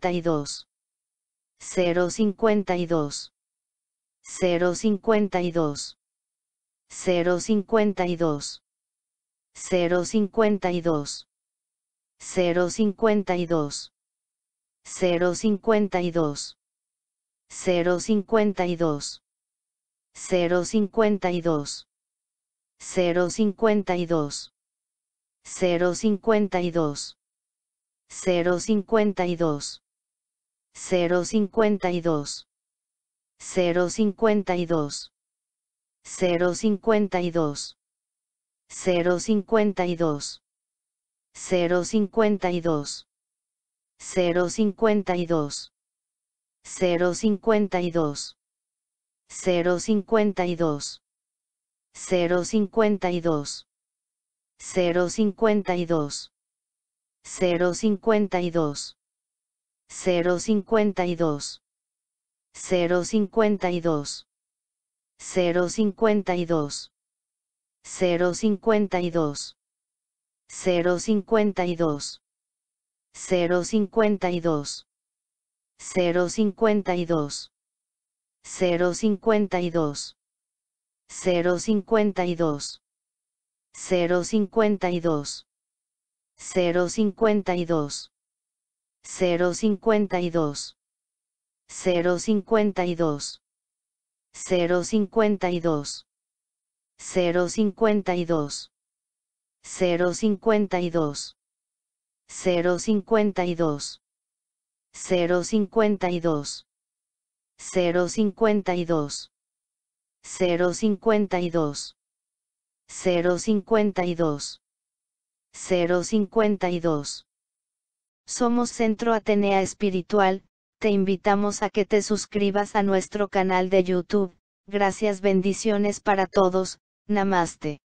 052 052 052 052 052 052 052 052 052 052 052 052 052 052 052 052 052 052 052 052 052 052 052 052 052 052 052 052 052 052 052 052 052 052 052 052 052 052 052 052 052 052 052 052 052 somos Centro Atenea Espiritual, te invitamos a que te suscribas a nuestro canal de YouTube. Gracias bendiciones para todos, namaste.